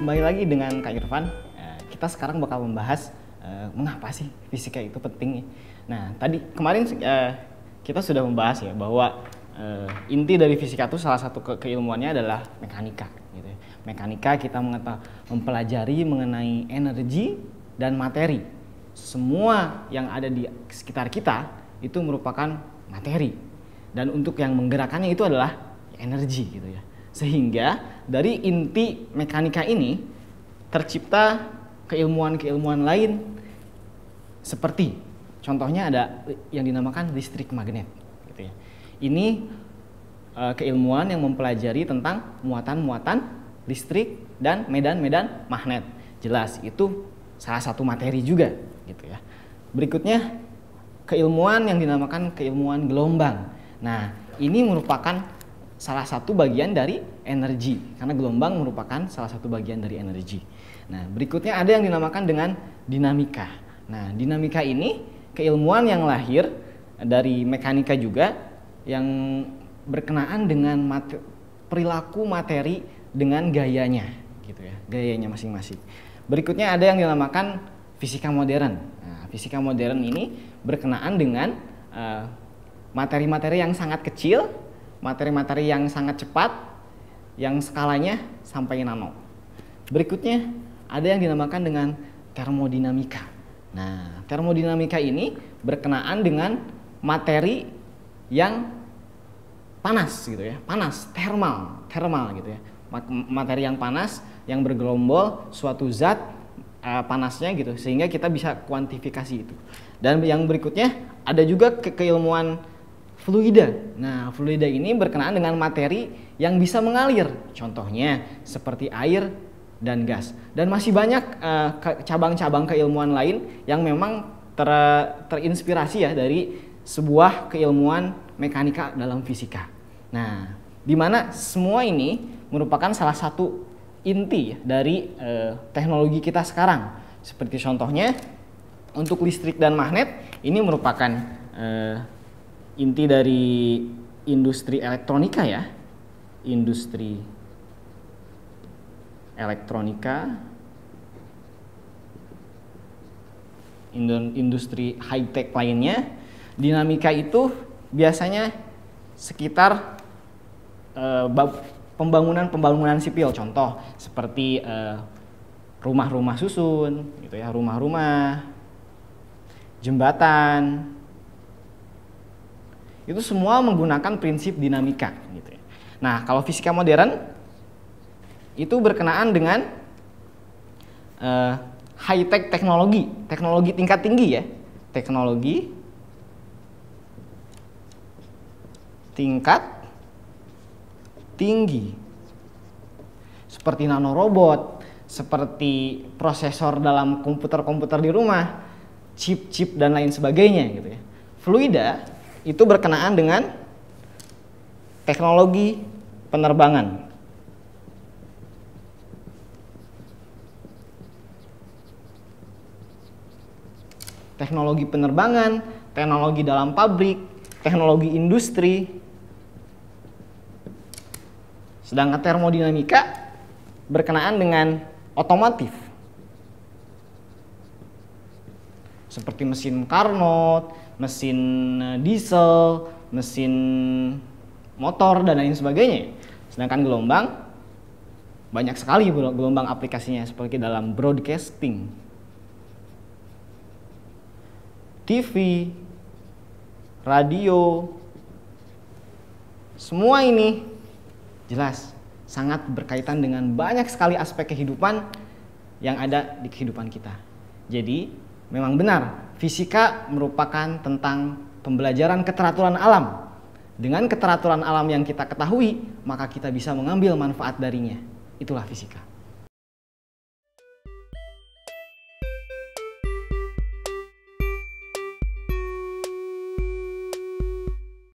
kembali lagi dengan Kak Irfan. Eh, kita sekarang bakal membahas uh, mengapa sih fisika itu penting. Nah, tadi kemarin uh, kita sudah membahas ya bahwa uh, inti dari fisika itu salah satu ke keilmuannya adalah mekanika. Gitu. Ya. Mekanika kita mempelajari mengenai energi dan materi. Semua yang ada di sekitar kita itu merupakan materi. Dan untuk yang menggerakannya itu adalah energi gitu ya. Sehingga dari inti mekanika ini tercipta keilmuan-keilmuan lain seperti contohnya ada yang dinamakan listrik magnet. Gitu ya. Ini e, keilmuan yang mempelajari tentang muatan-muatan listrik dan medan-medan magnet. Jelas itu salah satu materi juga gitu ya. Berikutnya keilmuan yang dinamakan keilmuan gelombang. Nah, ini merupakan salah satu bagian dari energi karena gelombang merupakan salah satu bagian dari energi. Nah, berikutnya ada yang dinamakan dengan dinamika. Nah, dinamika ini keilmuan yang lahir dari mekanika juga yang berkenaan dengan mate, perilaku materi dengan gayanya gitu ya, gayanya masing-masing. Berikutnya ada yang dinamakan fisika modern. Nah, fisika modern ini berkenaan dengan eh, materi-materi uh, materi -materi yang sangat kecil materi-materi yang sangat cepat yang skalanya sampai nano. Berikutnya ada yang dinamakan dengan termodinamika. Nah, termodinamika ini berkenaan dengan materi yang panas gitu ya, panas, thermal, thermal gitu ya. Materi yang panas yang bergelombol suatu zat eh, panasnya gitu sehingga kita bisa kuantifikasi itu. Dan yang berikutnya ada juga ke keilmuan fluida. Nah, fluida ini berkenaan dengan materi yang bisa mengalir. Contohnya seperti air dan gas. Dan masih banyak eh, cabang-cabang uh, keilmuan lain yang memang ter, terinspirasi ya dari sebuah keilmuan mekanika dalam fisika. Nah, di mana semua ini merupakan salah satu inti ya dari uh, teknologi kita sekarang. Seperti contohnya untuk listrik dan magnet ini merupakan uh, inti dari industri elektronika ya. Industri elektronika industri high tech lainnya dinamika itu biasanya sekitar eh, pembangunan-pembangunan uh, sipil contoh seperti eh, rumah-rumah susun gitu ya rumah-rumah jembatan itu semua menggunakan prinsip dinamika gitu ya. Nah, kalau fisika modern itu berkenaan dengan uh, eh, high tech teknologi, teknologi tingkat tinggi ya. Teknologi tingkat tinggi. Seperti nanorobot, seperti prosesor dalam komputer-komputer di rumah, chip-chip dan lain sebagainya gitu ya. Fluida itu berkenaan dengan teknologi penerbangan. Teknologi penerbangan, teknologi dalam pabrik, teknologi industri. Sedangkan termodinamika berkenaan dengan otomotif. Seperti mesin Carnot, mesin eh, diesel, mesin motor dan lain sebagainya. Sedangkan gelombang banyak sekali gelombang aplikasinya seperti dalam broadcasting, TV, radio, semua ini jelas sangat berkaitan dengan banyak sekali aspek kehidupan yang ada di kehidupan kita. Jadi Memang benar, fisika merupakan tentang pembelajaran keteraturan alam. Dengan keteraturan alam yang kita ketahui, maka kita bisa mengambil manfaat darinya. Itulah fisika.